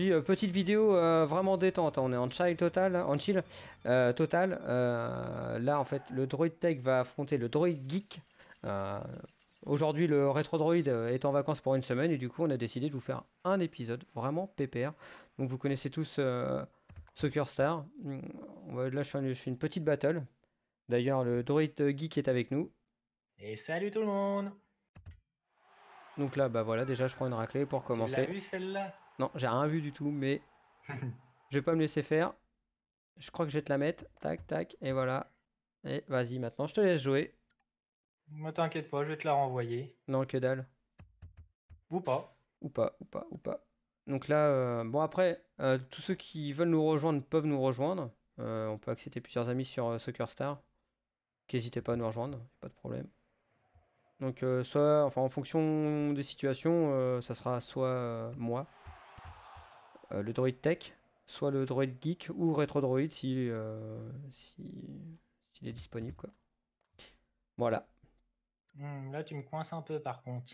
Euh, petite vidéo euh, vraiment détente, hein. on est en chill total, en chill euh, total. là en fait le droid tech va affronter le droid geek. Aujourd'hui le rétro droid est en vacances pour une semaine et du coup on a décidé de vous faire un épisode vraiment pépère. Donc vous connaissez tous Soccer Star. Hmm, là je fais, une, une petite battle. D'ailleurs le droid geek est avec nous. Et salut tout le monde. Donc là bah voilà déjà je prends une raclée pour commencer. celle-là non, j'ai rien vu du tout, mais je vais pas me laisser faire. Je crois que je vais te la mettre. Tac, tac, et voilà. Et vas-y, maintenant, je te laisse jouer. Ne t'inquiète pas, je vais te la renvoyer. Non, que dalle. Ou pas. Ou pas, ou pas, ou pas. Donc là, euh, bon après, euh, tous ceux qui veulent nous rejoindre peuvent nous rejoindre. Euh, on peut accepter plusieurs amis sur Soccer Star. N'hésitez pas à nous rejoindre, pas de problème. Donc soit, enfin en fonction des situations, ça sera soit moi, euh, le droid tech, soit le droid geek ou rétro droid euh, si s'il est disponible quoi. Voilà. Hmm, là tu me coinces un peu par contre.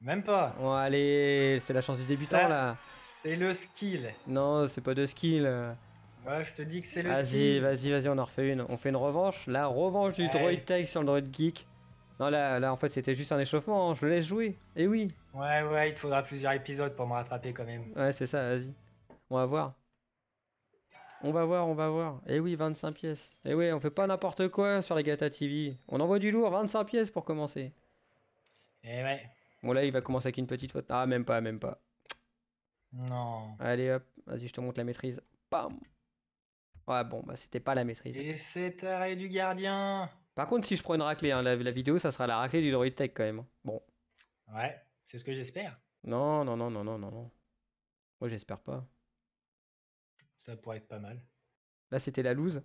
Même pas. allez, c'est la chance du débutant là. C'est le skill. Non, c'est pas de skill. je te dis que c'est le skill. Vas-y, vas-y, vas-y, on en refait une. On fait une revanche. La revanche du Droid Tech sur le Droid Geek. Non, là, en fait, c'était juste un échauffement, hein, je le laisse jouer. Et eh oui. Ouais, ouais, il te faudra plusieurs épisodes pour me rattraper quand même. Ouais, c'est ça, vas-y. On va voir. On va voir, on va voir. Et eh oui, 25 pièces. Et eh oui, on fait pas n'importe quoi sur les Gata TV. On envoie du lourd, 25 pièces pour commencer. Eh ouais. Bon, là, il va commencer avec une petite faute. Ah, même pas, même pas. Non. Allez, hop, vas-y, je te montre la maîtrise. Pam. Ouais, bon, bah, c'était pas la maîtrise. Et cet arrêt du gardien. Par contre, si je prends une raclée, hein, la, vidéo, ça sera la raclée du Droid Tech quand même. Hein. Bon. Ouais, c'est ce que j'espère. Non, non, non, non, non, non, non. Moi, j'espère pas. Ça pourrait être pas mal. Là, c'était la loose.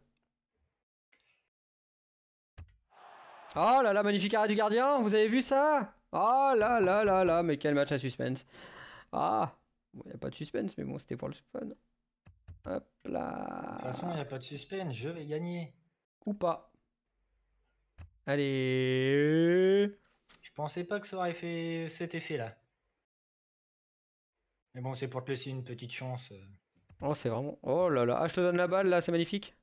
Oh là là, magnifique arrêt du gardien, vous avez vu ça Oh là là là là, mais quel match à suspense. Ah, il bon, n'y a pas de suspense, mais bon, c'était pour le fun. Hop là. De toute façon, il n'y a pas de suspense, je vais gagner. Ou pas. Allez. Je pensais pas que ça aurait fait cet effet-là. Mais bon, c'est pour te laisser une petite chance. Euh. Oh, c'est vraiment. Oh là là. Ah, je te donne la balle là, c'est magnifique.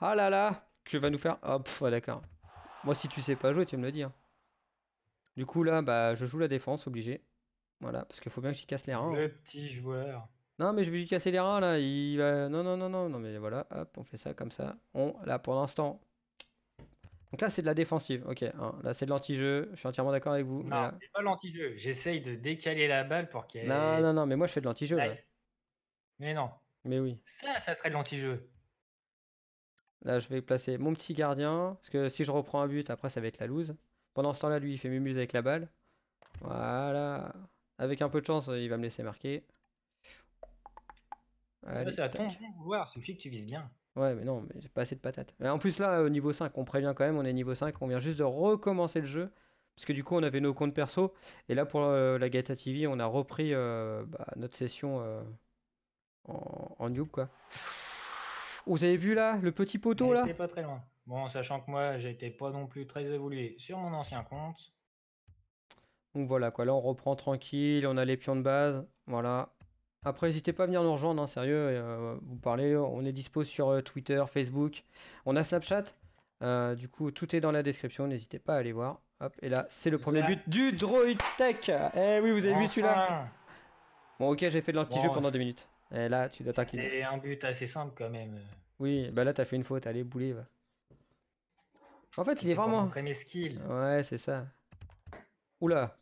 Ah là là. Tu vas nous faire. Hop, ah, d'accord. Moi, si tu sais pas jouer, tu me le dis. Hein. Du coup, là, bah, je joue la défense, obligé. Voilà, parce qu'il faut bien que j'y casse les reins. Hein. Le petit joueur. Non, mais je vais lui casser les reins là. Il va. Non, non, non, non, non, mais voilà. Hop, on fait ça comme ça. On, là, pour l'instant, donc là, c'est de la défensive. Ok, hein, là, c'est de l'anti-jeu. Je suis entièrement d'accord avec vous. Non, c'est pas l'anti-jeu. J'essaye de décaler la balle pour qu'elle. Non, non, non, mais moi, je fais de l'anti-jeu. Mais non. Mais oui. Ça, ça serait de l'anti-jeu. Là, je vais placer mon petit gardien. Parce que si je reprends un but, après, ça va être la loose. Pendant ce temps-là, lui, il fait mumuse avec la balle. Voilà. Avec un peu de chance, il va me laisser marquer. Allez, ça, ton vouloir. Il suffit que tu vises bien. Ouais, mais non, mais j'ai pas assez de patates. en plus, là, au niveau 5, on prévient quand même, on est niveau 5, on vient juste de recommencer le jeu. Parce que du coup, on avait nos comptes perso. Et là, pour euh, la Gata TV, on a repris euh, bah, notre session euh, en, en quoi. Vous avez vu là, le petit poteau là J'étais pas très loin. Bon, sachant que moi, j'étais pas non plus très évolué sur mon ancien compte. Donc voilà, quoi. Là, on reprend tranquille, on a les pions de base. Voilà. Après, n'hésitez pas à venir nous rejoindre, hein, sérieux. Euh, vous parlez, on est dispo sur euh, Twitter, Facebook. On a Snapchat. Euh, du coup, tout est dans la description. N'hésitez pas à aller voir. et là, c'est le premier but du Droid Tech. Eh oui, vous avez vu celui-là Bon, ok, j'ai fait de l'anti-jeu pendant deux minutes. Et là, tu dois t'inquiéter. C'est un but assez simple quand même. Oui, bah là, t'as fait une faute. Allez, boulez va. En fait, il est vraiment. Premier skill. Ouais, c'est ça. Oula.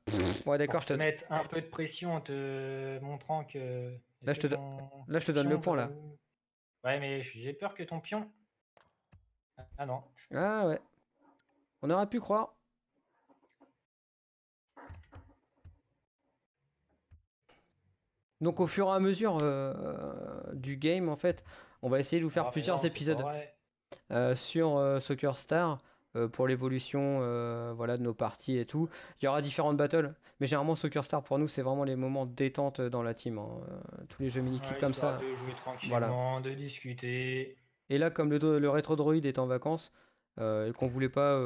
Ouais, d'accord. Je te mettre un peu de pression en te montrant que. Là, je te, là, je te donne le point, là. Ouais, mais j'ai peur que ton pion. Ah non. Ah ouais. On aurait pu croire. Donc au fur et à mesure euh, du game, en fait, on va essayer de vous faire ah, plusieurs épisodes euh, sur euh, Soccer Star. Euh, pour l'évolution euh, voilà, de nos parties et tout. Il y aura différentes battles, mais généralement Soccer Star pour nous c'est vraiment les moments détente dans la team. Hein. Tous les jeux mini ah, comme ça. De jouer tranquillement, de discuter. Et là, comme le, le rétro droïde est en vacances euh, et qu'on voulait pas,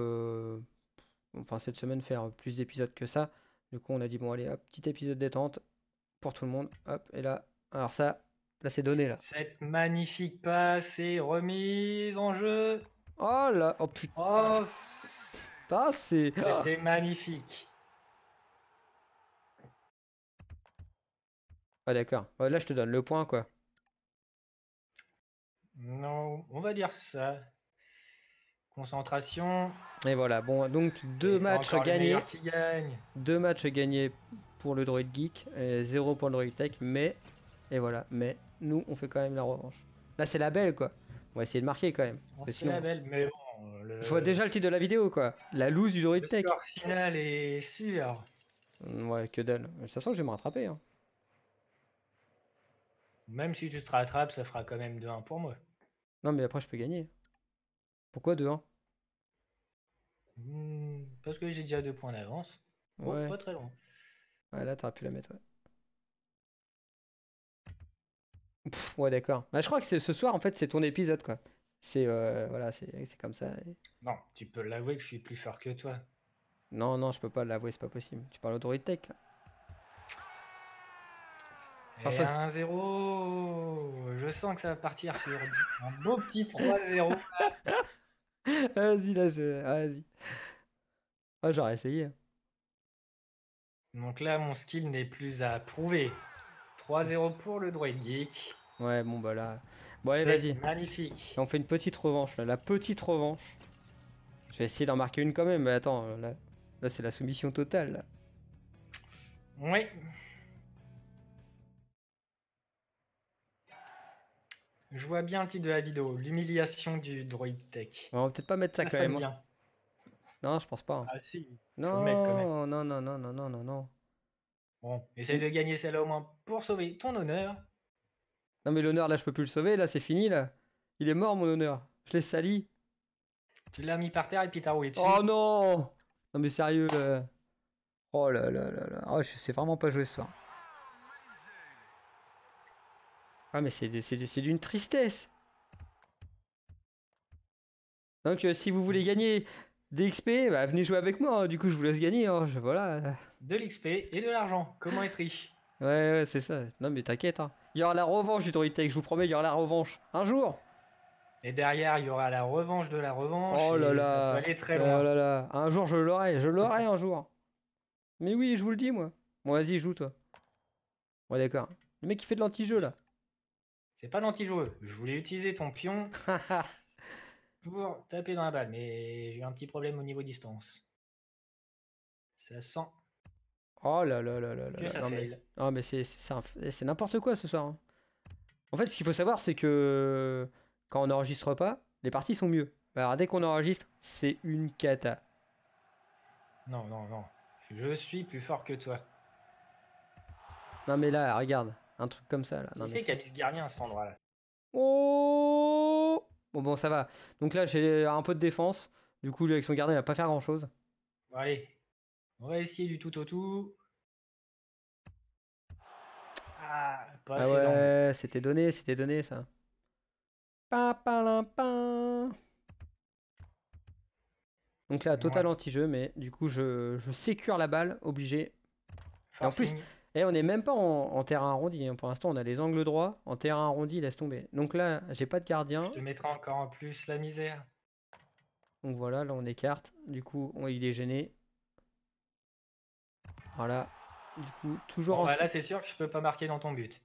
enfin cette semaine, faire plus d'épisodes que ça, du coup on a dit bon allez, hop, petit épisode détente pour tout le monde, hop, et là, alors ça, là c'est donné là. Cette magnifique passe est remise en jeu. Oh là, oh putain. Oh, c'est. C'était ah. magnifique. Ah d'accord. là, je te donne le point, quoi. Non, on va dire ça. Concentration. Et voilà. Bon, donc deux matchs gagnés. Deux matchs gagnés pour le droid geek, zéro pour le droid tech. Mais et voilà. Mais nous, on fait quand même la revanche. Là, c'est la belle, quoi. On va essayer de marquer quand même. Je vois déjà le titre de la vidéo, quoi. La loose du Droid Tech. Le final est sûr. Mm, ouais, que dalle. De toute façon, je vais me rattraper. Hein. Même si tu te rattrapes, ça fera quand même 2-1 pour moi. Non, mais après, je peux gagner. Pourquoi 2-1 hmm, Parce que j'ai déjà deux points d'avance. Oh, ouais. pas très long. Ouais, là, t'aurais pu la mettre, ouais. ouais, d'accord. Bah, je crois que c'est ce soir, en fait, c'est ton épisode, quoi. C'est euh, voilà, c'est comme ça. Non, tu peux l'avouer que je suis plus fort que toi. Non, non, je peux pas l'avouer, c'est pas possible. Tu parles autorité tech. 1-0 Je sens que ça va partir sur un beau petit 3-0. Vas-y, là, je... Ah, vas-y. Ah, j'aurais essayé. Donc là, mon skill n'est plus à prouver. 3-0 pour le Droid Geek. Ouais, bon, bah là. Bon, allez, vas-y. Magnifique. On fait une petite revanche, là. La petite revanche. Je vais essayer d'en marquer une quand même, mais attends, là, c'est la soumission totale. Là. Oui. Je vois bien le titre de la vidéo, l'humiliation du droid tech. On va peut-être pas mettre ça, quand même. Hein. Bien. Non, je pense pas. Hein. Ah si. Non, non, non, non, non, non, non, non. Bon, essaye de gagner celle-là au moins pour sauver ton honneur. Non mais l'honneur là je peux plus le sauver, là c'est fini là. Il est mort mon honneur. Je l'ai sali. Tu l'as mis par terre et puis t'as roulé dessus. Oh non Non mais sérieux là. Oh là là là là. Oh, je sais vraiment pas jouer ce soir. Ah mais c'est d'une tristesse. Donc euh, si vous voulez gagner XP, bah, venez jouer avec moi, hein. du coup je vous laisse gagner. Hein. voilà. De l'XP et de l'argent, comment être riche Ouais, ouais, c'est ça. Non, mais t'inquiète, hein. il y aura la revanche du Toritech, je vous promets, il y aura la revanche. Un jour Et derrière, il y aura la revanche de la revanche. Oh là là très loin. Oh là là Un jour, je l'aurai, je l'aurai un jour. Mais oui, je vous le dis, moi. Bon, vas-y, joue, toi. Ouais, d'accord. Le mec, il fait de l'anti-jeu, là. C'est pas l'anti-jeu, je voulais utiliser ton pion. pour taper dans la balle, mais j'ai eu un petit problème au niveau distance. Ça sent. Oh là là là là là. mais, non, eh, c'est, n'importe quoi ce soir. Hein. En fait, ce qu'il faut savoir, c'est que quand on n'enregistre pas, les parties sont mieux. Bah, alors, dès qu'on enregistre, c'est une cata. Non, non, non. Je suis plus fort que toi. Non, mais là, regarde. Un truc comme ça. Là. tu sais qu'il y a à cet endroit-là Oh Bon, bon, ça va. Donc là, j'ai un peu de défense. Du coup, lui, avec son gardien, il va pas faire grand chose. allez. On va essayer du tout au tout. Ah, pas ah ouais, c'était donné, c'était donné ça. Pa, pa, Donc là, total anti-jeu, mais du coup, je, je sécure la balle, obligé. en plus, et eh, on n'est même pas en, terrain arrondi. Hein. Pour l'instant, on a les angles droits. En terrain arrondi, laisse tomber. Donc là, j'ai pas de gardien. Je te mettrai encore en plus la misère. Donc voilà, là on écarte. Du coup, on, il est gêné. Voilà. Du coup, toujours en. Bah là, c'est sûr que je peux pas marquer dans ton but.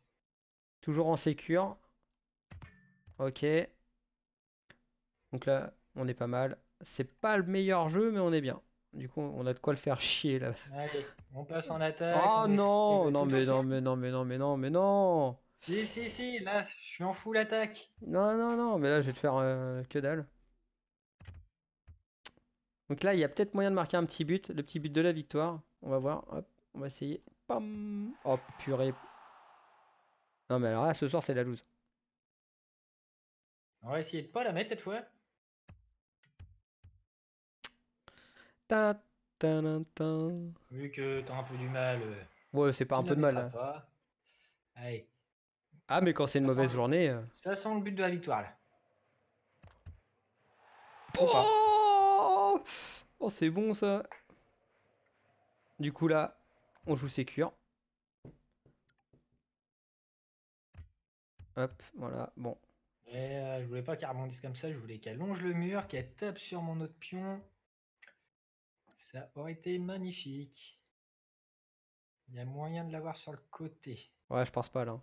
Toujours en sécure. Ok. Donc là, on est pas mal. C'est pas le meilleur jeu, mais on est bien. Du coup, on a de quoi le faire chier là. on passe en attaque. Oh non, non mais non, mais non, mais non, mais non, mais non. Si, si, si, là, je suis en full attaque. Non, non, non, mais là, je vais te faire euh, que dalle. Donc là, il y a peut-être moyen de marquer un petit but, le petit but de la victoire. On va voir, hop, on va essayer. Pam. Oh purée. Non mais alors là, ce soir, c'est la loose. On va essayer de pas la mettre cette fois. Vu que t'as un peu du mal. Euh, ouais, c'est pas un peu de mal. Hein. Ah, mais quand c'est une mauvaise journée. Euh. Ça sent le but de la victoire là. Oh, oh c'est bon ça. Du coup là, on joue sécure. Hop, voilà, bon. Euh, je voulais pas qu'elle rebondisse comme ça, je voulais qu'elle longe le mur, qu'elle tape sur mon autre pion aurait été magnifique. Il y a moyen de l'avoir sur le côté. Ouais, je pense pas là.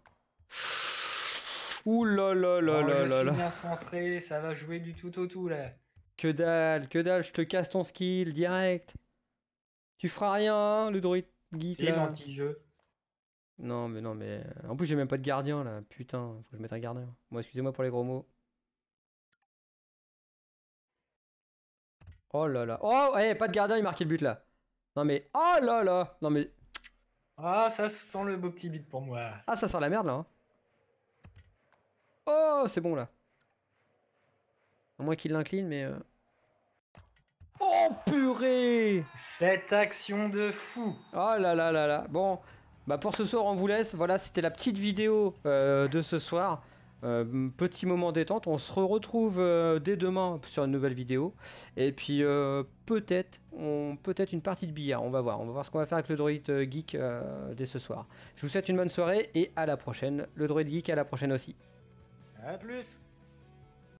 Ouh là là là là là ça va jouer du tout au tout là. Que dalle, que dalle, je te casse ton skill direct. Tu feras rien, hein, le druide geek. C'est petit jeu Non mais non mais en plus j'ai même pas de gardien là, putain, faut que je mette un gardien. Moi bon, excusez-moi pour les gros mots. Oh là là. Oh, hey, eh, pas de gardien, il marquait le but là. Non mais. Oh là là Non mais. Ah, ça sent le beau petit but pour moi. Ah, ça sent la merde là. Hein. Oh, c'est bon là. À moins qu'il l'incline, mais. Euh. Oh purée Cette action de fou Oh là là là là Bon, bah pour ce soir, on vous laisse. Voilà, c'était la petite vidéo euh, de ce soir. Euh, petit moment détente, on se retrouve euh, dès demain sur une nouvelle vidéo. Et puis euh, peut-être peut-être une partie de billard, on va voir. On va voir ce qu'on va faire avec le droïde geek dès ce soir. Je vous souhaite une bonne soirée et à la prochaine. Le droïde geek à la prochaine aussi. À plus